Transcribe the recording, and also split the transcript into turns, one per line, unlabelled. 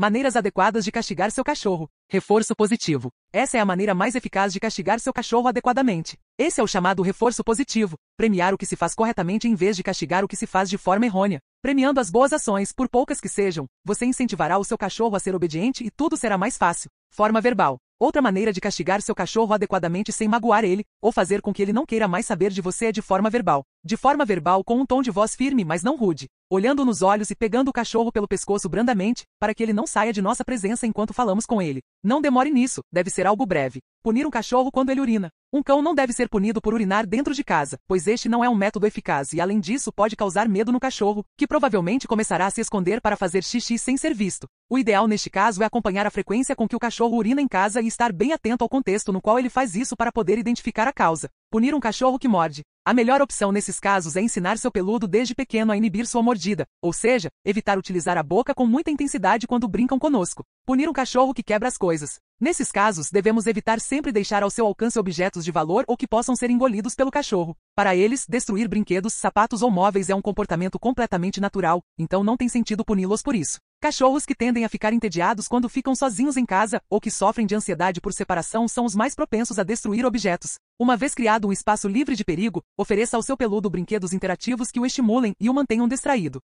Maneiras adequadas de castigar seu cachorro. Reforço positivo. Essa é a maneira mais eficaz de castigar seu cachorro adequadamente. Esse é o chamado reforço positivo, premiar o que se faz corretamente em vez de castigar o que se faz de forma errônea. Premiando as boas ações, por poucas que sejam, você incentivará o seu cachorro a ser obediente e tudo será mais fácil. Forma verbal. Outra maneira de castigar seu cachorro adequadamente sem magoar ele, ou fazer com que ele não queira mais saber de você é de forma verbal. De forma verbal com um tom de voz firme, mas não rude, olhando nos olhos e pegando o cachorro pelo pescoço brandamente, para que ele não saia de nossa presença enquanto falamos com ele. Não demore nisso, deve ser algo breve. Punir um cachorro quando ele urina. Um cão não deve ser punido por urinar dentro de casa, pois este não é um método eficaz e, além disso, pode causar medo no cachorro, que provavelmente começará a se esconder para fazer xixi sem ser visto. O ideal neste caso é acompanhar a frequência com que o cachorro urina em casa e estar bem atento ao contexto no qual ele faz isso para poder identificar a causa. Punir um cachorro que morde. A melhor opção nesses casos é ensinar seu peludo desde pequeno a inibir sua mordida, ou seja, evitar utilizar a boca com muita intensidade quando brincam conosco. Punir um cachorro que quebra as coisas. Nesses casos, devemos evitar sempre deixar ao seu alcance objetos de valor ou que possam ser engolidos pelo cachorro. Para eles, destruir brinquedos, sapatos ou móveis é um comportamento completamente natural, então não tem sentido puni-los por isso. Cachorros que tendem a ficar entediados quando ficam sozinhos em casa ou que sofrem de ansiedade por separação são os mais propensos a destruir objetos. Uma vez criado um espaço livre de perigo, ofereça ao seu peludo brinquedos interativos que o estimulem e o mantenham distraído.